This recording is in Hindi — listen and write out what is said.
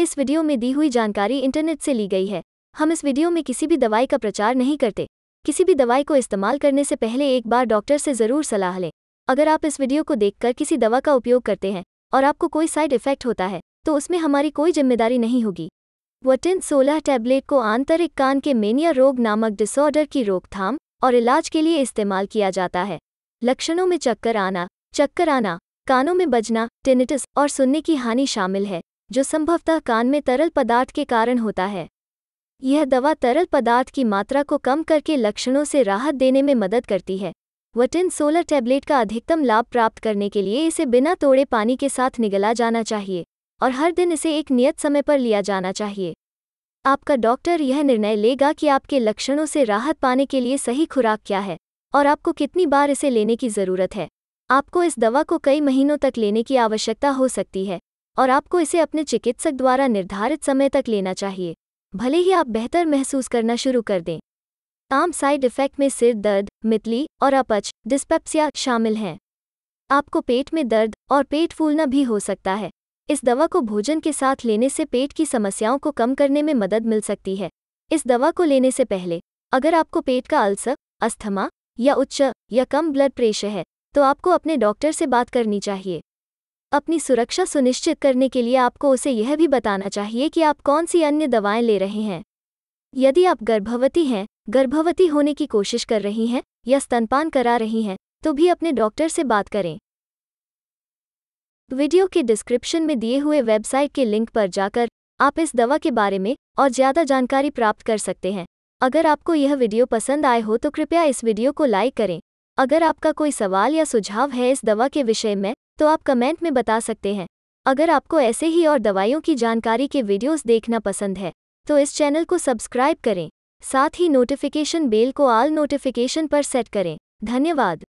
इस वीडियो में दी हुई जानकारी इंटरनेट से ली गई है हम इस वीडियो में किसी भी दवाई का प्रचार नहीं करते किसी भी दवाई को इस्तेमाल करने से पहले एक बार डॉक्टर से ज़रूर सलाह लें अगर आप इस वीडियो को देखकर किसी दवा का उपयोग करते हैं और आपको कोई साइड इफेक्ट होता है तो उसमें हमारी कोई जिम्मेदारी नहीं होगी वटिन सोलह टैबलेट को आंतरिक कान के मेनिया रोग नामक डिसऑर्डर की रोकथाम और इलाज के लिए इस्तेमाल किया जाता है लक्षणों में चक्कर आना चक्कर आना कानों में बजना टेनिटिस और सुनने की हानि शामिल है जो संभवतः कान में तरल पदार्थ के कारण होता है यह दवा तरल पदार्थ की मात्रा को कम करके लक्षणों से राहत देने में मदद करती है वटिन सोलर टैबलेट का अधिकतम लाभ प्राप्त करने के लिए इसे बिना तोड़े पानी के साथ निगला जाना चाहिए और हर दिन इसे एक नियत समय पर लिया जाना चाहिए आपका डॉक्टर यह निर्णय लेगा कि आपके लक्षणों से राहत पाने के लिए सही खुराक क्या है और आपको कितनी बार इसे लेने की ज़रूरत है आपको इस दवा को कई महीनों तक लेने की आवश्यकता हो सकती है और आपको इसे अपने चिकित्सक द्वारा निर्धारित समय तक लेना चाहिए भले ही आप बेहतर महसूस करना शुरू कर दें आम साइड इफ़ेक्ट में सिर दर्द मितली और अपच डिस्पेप्सिया शामिल हैं आपको पेट में दर्द और पेट फूलना भी हो सकता है इस दवा को भोजन के साथ लेने से पेट की समस्याओं को कम करने में मदद मिल सकती है इस दवा को लेने से पहले अगर आपको पेट का अल्सर अस्थमा या उच्च या कम ब्लड प्रेशर है तो आपको अपने डॉक्टर से बात करनी चाहिए अपनी सुरक्षा सुनिश्चित करने के लिए आपको उसे यह भी बताना चाहिए कि आप कौन सी अन्य दवाएं ले रहे हैं यदि आप गर्भवती हैं गर्भवती होने की कोशिश कर रही हैं या स्तनपान करा रही हैं तो भी अपने डॉक्टर से बात करें वीडियो के डिस्क्रिप्शन में दिए हुए वेबसाइट के लिंक पर जाकर आप इस दवा के बारे में और ज़्यादा जानकारी प्राप्त कर सकते हैं अगर आपको यह वीडियो पसंद आए हो तो कृपया इस वीडियो को लाइक करें अगर आपका कोई सवाल या सुझाव है इस दवा के विषय में तो आप कमेंट में बता सकते हैं अगर आपको ऐसे ही और दवाइयों की जानकारी के वीडियोस देखना पसंद है तो इस चैनल को सब्सक्राइब करें साथ ही नोटिफिकेशन बेल को आल नोटिफिकेशन पर सेट करें धन्यवाद